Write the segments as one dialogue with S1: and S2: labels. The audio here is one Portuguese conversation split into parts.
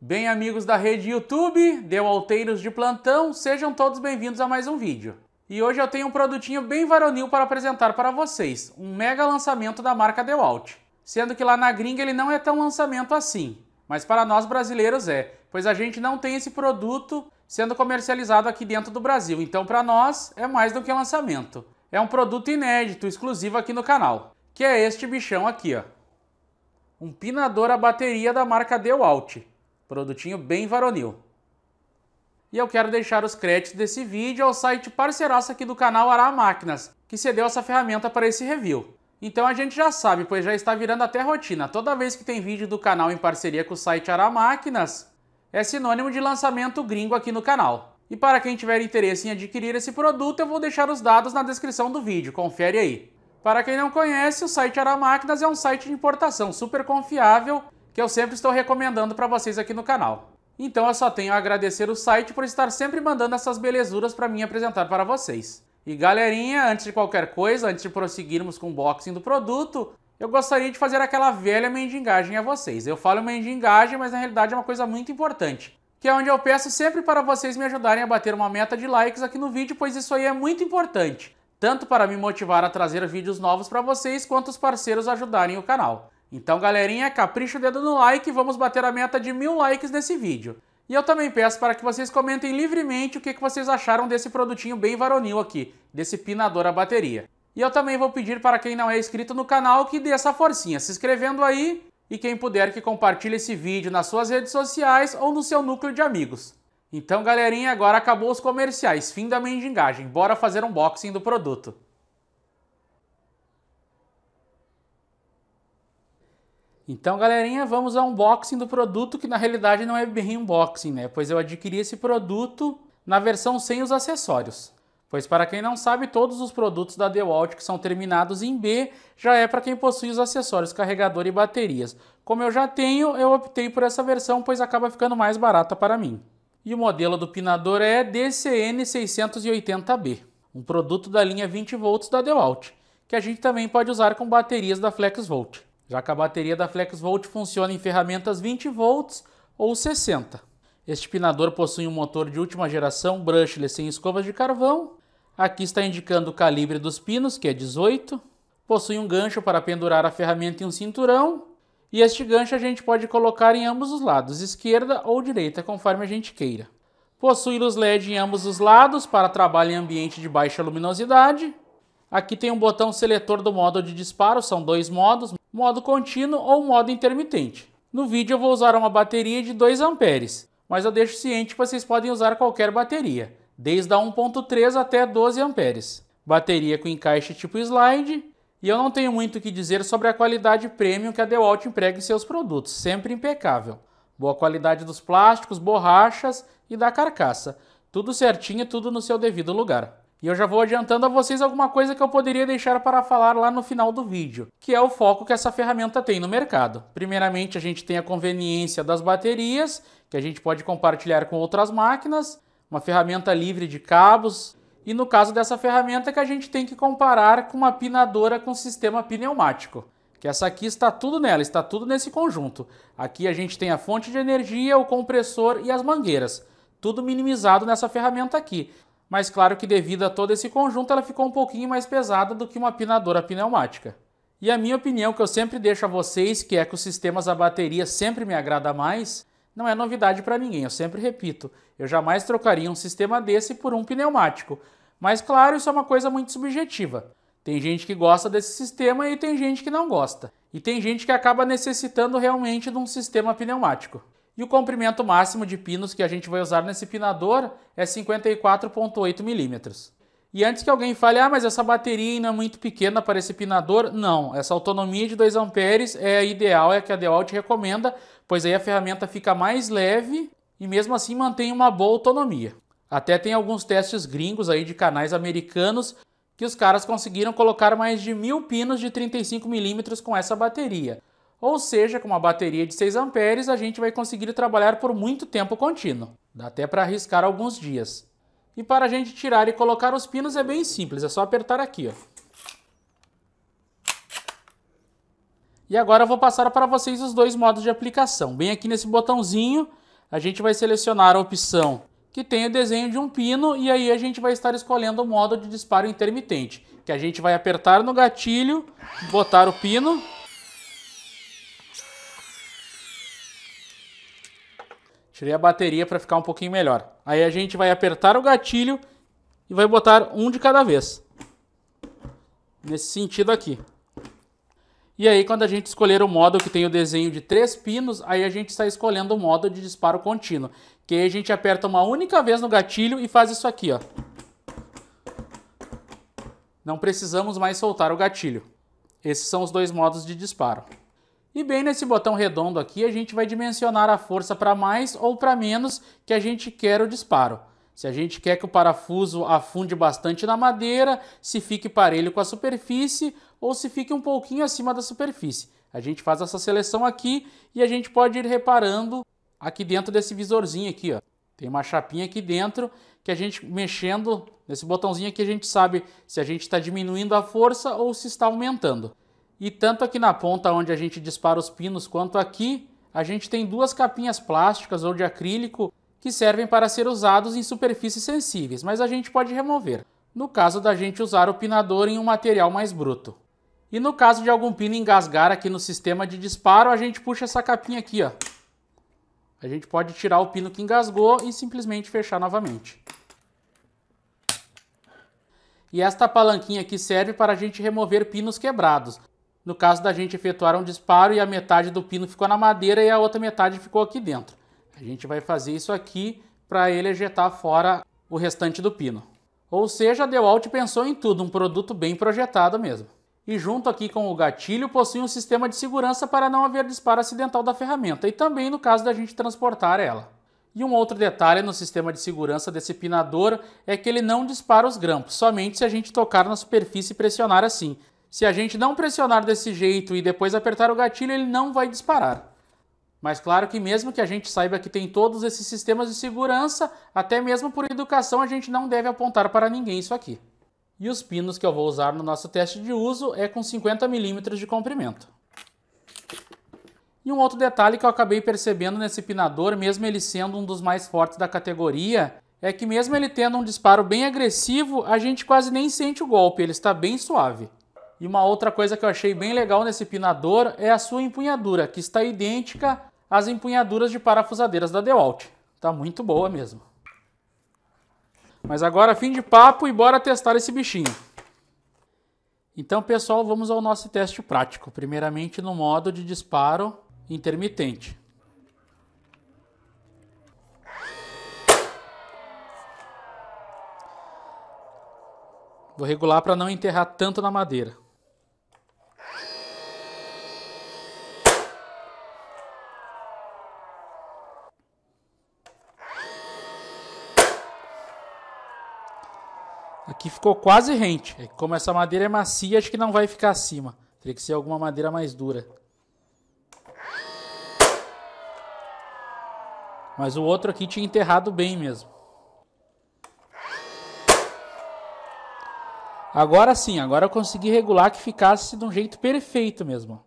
S1: Bem, amigos da rede YouTube, de Alteiros de Plantão, sejam todos bem-vindos a mais um vídeo. E hoje eu tenho um produtinho bem varonil para apresentar para vocês, um mega lançamento da marca Dewalt. Sendo que lá na gringa ele não é tão lançamento assim, mas para nós brasileiros é, pois a gente não tem esse produto sendo comercializado aqui dentro do Brasil, então para nós é mais do que lançamento. É um produto inédito, exclusivo aqui no canal, que é este bichão aqui, ó. Um pinador a bateria da marca Dewalt Produtinho bem varonil. E eu quero deixar os créditos desse vídeo ao site parceiraço aqui do canal Ará Máquinas, que cedeu essa ferramenta para esse review. Então a gente já sabe, pois já está virando até rotina. Toda vez que tem vídeo do canal em parceria com o site Ará Máquinas, é sinônimo de lançamento gringo aqui no canal. E para quem tiver interesse em adquirir esse produto, eu vou deixar os dados na descrição do vídeo, confere aí. Para quem não conhece, o site Aramáquinas é um site de importação super confiável que eu sempre estou recomendando para vocês aqui no canal. Então eu só tenho a agradecer o site por estar sempre mandando essas belezuras para mim apresentar para vocês. E galerinha, antes de qualquer coisa, antes de prosseguirmos com o unboxing do produto, eu gostaria de fazer aquela velha mendigagem a vocês. Eu falo mendigagem, mas na realidade é uma coisa muito importante, que é onde eu peço sempre para vocês me ajudarem a bater uma meta de likes aqui no vídeo, pois isso aí é muito importante, tanto para me motivar a trazer vídeos novos para vocês, quanto os parceiros ajudarem o canal. Então, galerinha, capricha o dedo no like, vamos bater a meta de mil likes nesse vídeo. E eu também peço para que vocês comentem livremente o que, vocês acharam desse produtinho bem varonil aqui, desse pinador à bateria. E eu também vou pedir para quem não é inscrito no canal que dê essa forcinha se inscrevendo aí e quem puder que compartilhe esse vídeo nas suas redes sociais ou no seu núcleo de amigos. Então, galerinha, agora acabou os comerciais, fim da mendigagem, bora fazer um unboxing do produto. Então, galerinha, vamos ao unboxing do produto, que na realidade não é bem unboxing, né? Pois eu adquiri esse produto na versão sem os acessórios. Pois para quem não sabe, todos os produtos da DeWalt que são terminados em B já é para quem possui os acessórios, carregador e baterias. Como eu já tenho, eu optei por essa versão, pois acaba ficando mais barata para mim. E o modelo do pinador é DCN680B, um produto da linha 20V da DeWalt, que a gente também pode usar com baterias da FlexVolt já que a bateria da FlexVolt funciona em ferramentas 20 volts ou 60. Este pinador possui um motor de última geração brushless sem escovas de carvão. Aqui está indicando o calibre dos pinos, que é 18. Possui um gancho para pendurar a ferramenta em um cinturão. E este gancho a gente pode colocar em ambos os lados, esquerda ou direita, conforme a gente queira. Possui luz LED em ambos os lados para trabalho em ambiente de baixa luminosidade. Aqui tem um botão seletor do modo de disparo, são dois modos, modo contínuo ou modo intermitente. No vídeo eu vou usar uma bateria de 2 amperes, mas eu deixo ciente que vocês podem usar qualquer bateria, desde a 1.3 até 12 amperes. Bateria com encaixe tipo slide, e eu não tenho muito o que dizer sobre a qualidade premium que a DeWalt emprega em seus produtos, sempre impecável. Boa qualidade dos plásticos, borrachas e da carcaça. Tudo certinho, tudo no seu devido lugar. E eu já vou adiantando a vocês alguma coisa que eu poderia deixar para falar lá no final do vídeo, que é o foco que essa ferramenta tem no mercado. Primeiramente, a gente tem a conveniência das baterias, que a gente pode compartilhar com outras máquinas, uma ferramenta livre de cabos, e no caso dessa ferramenta é que a gente tem que comparar com uma pinadora com sistema pneumático que essa aqui está tudo nela, está tudo nesse conjunto. Aqui a gente tem a fonte de energia, o compressor e as mangueiras, tudo minimizado nessa ferramenta aqui mas claro que devido a todo esse conjunto ela ficou um pouquinho mais pesada do que uma pinadora pneumática. E a minha opinião que eu sempre deixo a vocês, que é que os sistemas a bateria sempre me agrada mais, não é novidade para ninguém, eu sempre repito, eu jamais trocaria um sistema desse por um pneumático. Mas claro, isso é uma coisa muito subjetiva. Tem gente que gosta desse sistema e tem gente que não gosta. E tem gente que acaba necessitando realmente de um sistema pneumático. E o comprimento máximo de pinos que a gente vai usar nesse pinador é 54,8 milímetros. E antes que alguém fale, ah, mas essa bateria ainda é muito pequena para esse pinador, não. Essa autonomia de 2 amperes é ideal, é a que a DeWalt recomenda, pois aí a ferramenta fica mais leve e mesmo assim mantém uma boa autonomia. Até tem alguns testes gringos aí de canais americanos que os caras conseguiram colocar mais de mil pinos de 35 milímetros com essa bateria. Ou seja, com uma bateria de 6 amperes, a gente vai conseguir trabalhar por muito tempo contínuo. Dá até para arriscar alguns dias. E para a gente tirar e colocar os pinos é bem simples, é só apertar aqui. Ó. E agora eu vou passar para vocês os dois modos de aplicação. Bem aqui nesse botãozinho, a gente vai selecionar a opção que tem o desenho de um pino e aí a gente vai estar escolhendo o modo de disparo intermitente, que a gente vai apertar no gatilho, botar o pino Tirei a bateria para ficar um pouquinho melhor. Aí a gente vai apertar o gatilho e vai botar um de cada vez. Nesse sentido aqui. E aí quando a gente escolher o modo que tem o desenho de três pinos, aí a gente está escolhendo o modo de disparo contínuo. Que aí a gente aperta uma única vez no gatilho e faz isso aqui, ó. Não precisamos mais soltar o gatilho. Esses são os dois modos de disparo. E bem nesse botão redondo aqui, a gente vai dimensionar a força para mais ou para menos que a gente quer o disparo. Se a gente quer que o parafuso afunde bastante na madeira, se fique parelho com a superfície ou se fique um pouquinho acima da superfície. A gente faz essa seleção aqui e a gente pode ir reparando aqui dentro desse visorzinho aqui, ó. Tem uma chapinha aqui dentro que a gente mexendo nesse botãozinho aqui a gente sabe se a gente está diminuindo a força ou se está aumentando. E tanto aqui na ponta onde a gente dispara os pinos, quanto aqui, a gente tem duas capinhas plásticas ou de acrílico que servem para ser usados em superfícies sensíveis, mas a gente pode remover, no caso da gente usar o pinador em um material mais bruto. E no caso de algum pino engasgar aqui no sistema de disparo, a gente puxa essa capinha aqui, ó. A gente pode tirar o pino que engasgou e simplesmente fechar novamente. E esta palanquinha aqui serve para a gente remover pinos quebrados. No caso da gente efetuar um disparo e a metade do pino ficou na madeira e a outra metade ficou aqui dentro. A gente vai fazer isso aqui para ele ejetar fora o restante do pino. Ou seja, a DeWalt pensou em tudo, um produto bem projetado mesmo. E junto aqui com o gatilho possui um sistema de segurança para não haver disparo acidental da ferramenta e também no caso da gente transportar ela. E um outro detalhe no sistema de segurança desse pinador é que ele não dispara os grampos, somente se a gente tocar na superfície e pressionar assim. Se a gente não pressionar desse jeito e depois apertar o gatilho, ele não vai disparar. Mas claro que mesmo que a gente saiba que tem todos esses sistemas de segurança, até mesmo por educação a gente não deve apontar para ninguém isso aqui. E os pinos que eu vou usar no nosso teste de uso é com 50 mm de comprimento. E um outro detalhe que eu acabei percebendo nesse pinador, mesmo ele sendo um dos mais fortes da categoria, é que mesmo ele tendo um disparo bem agressivo, a gente quase nem sente o golpe, ele está bem suave. E uma outra coisa que eu achei bem legal nesse pinador é a sua empunhadura, que está idêntica às empunhaduras de parafusadeiras da DeWalt. Tá muito boa mesmo. Mas agora fim de papo e bora testar esse bichinho. Então, pessoal, vamos ao nosso teste prático. Primeiramente no modo de disparo intermitente. Vou regular para não enterrar tanto na madeira. Aqui ficou quase rente. É, como essa madeira é macia, acho que não vai ficar acima. Teria que ser alguma madeira mais dura. Mas o outro aqui tinha enterrado bem mesmo. Agora sim, agora eu consegui regular que ficasse de um jeito perfeito mesmo.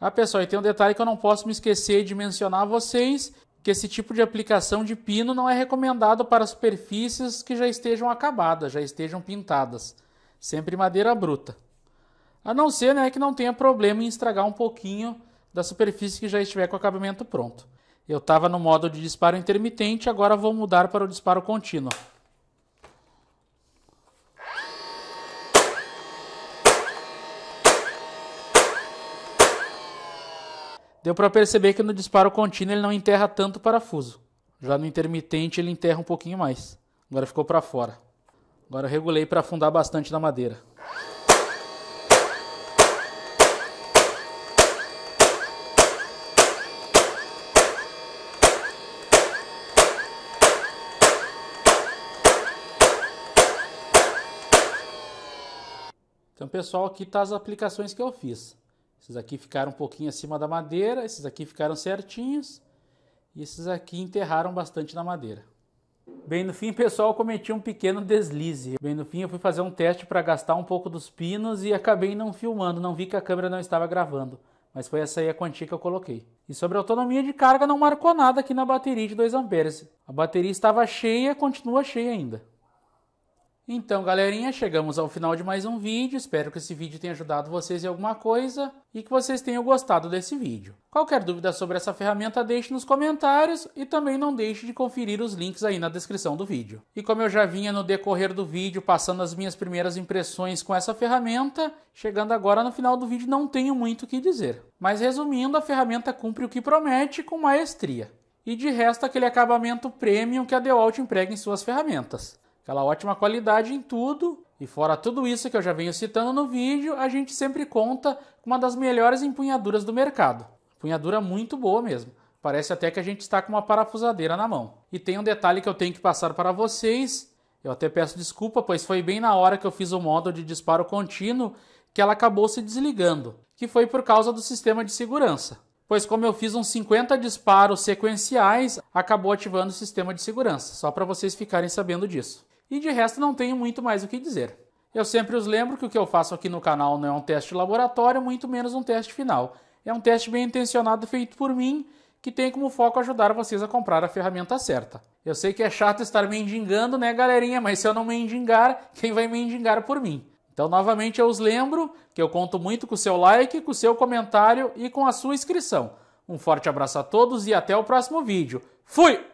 S1: Ah, pessoal, e tem um detalhe que eu não posso me esquecer de mencionar a vocês, que esse tipo de aplicação de pino não é recomendado para superfícies que já estejam acabadas, já estejam pintadas, sempre madeira bruta. A não ser né, que não tenha problema em estragar um pouquinho da superfície que já estiver com o acabamento pronto. Eu estava no modo de disparo intermitente, agora vou mudar para o disparo contínuo. Deu para perceber que no disparo contínuo ele não enterra tanto o parafuso. Já no intermitente ele enterra um pouquinho mais. Agora ficou para fora. Agora eu regulei para afundar bastante na madeira. Então, pessoal, aqui tá as aplicações que eu fiz. Esses aqui ficaram um pouquinho acima da madeira, esses aqui ficaram certinhos e esses aqui enterraram bastante na madeira. Bem, no fim, pessoal, eu cometi um pequeno deslize. Bem, no fim, eu fui fazer um teste para gastar um pouco dos pinos e acabei não filmando, não vi que a câmera não estava gravando. Mas foi essa aí a quantia que eu coloquei. E sobre a autonomia de carga, não marcou nada aqui na bateria de 2 amperes. A bateria estava cheia, continua cheia ainda. Então, galerinha, chegamos ao final de mais um vídeo. Espero que esse vídeo tenha ajudado vocês em alguma coisa e que vocês tenham gostado desse vídeo. Qualquer dúvida sobre essa ferramenta, deixe nos comentários e também não deixe de conferir os links aí na descrição do vídeo. E como eu já vinha no decorrer do vídeo passando as minhas primeiras impressões com essa ferramenta, chegando agora no final do vídeo não tenho muito o que dizer. Mas resumindo, a ferramenta cumpre o que promete com maestria. E de resto aquele acabamento premium que a DeWalt emprega em suas ferramentas aquela ótima qualidade em tudo. E fora tudo isso que eu já venho citando no vídeo, a gente sempre conta com uma das melhores empunhaduras do mercado. Empunhadura muito boa mesmo. Parece até que a gente está com uma parafusadeira na mão. E tem um detalhe que eu tenho que passar para vocês. Eu até peço desculpa, pois foi bem na hora que eu fiz o modo de disparo contínuo que ela acabou se desligando, que foi por causa do sistema de segurança. Pois como eu fiz uns 50 disparos sequenciais, acabou ativando o sistema de segurança, só para vocês ficarem sabendo disso. E de resto não tenho muito mais o que dizer. Eu sempre os lembro que o que eu faço aqui no canal não é um teste laboratório, muito menos um teste final. É um teste bem intencionado feito por mim, que tem como foco ajudar vocês a comprar a ferramenta certa. Eu sei que é chato estar mendigando, né, galerinha? Mas se eu não mendigar, quem vai mendigar por mim? Então, novamente, eu os lembro que eu conto muito com o seu like, com o seu comentário e com a sua inscrição. Um forte abraço a todos e até o próximo vídeo. Fui!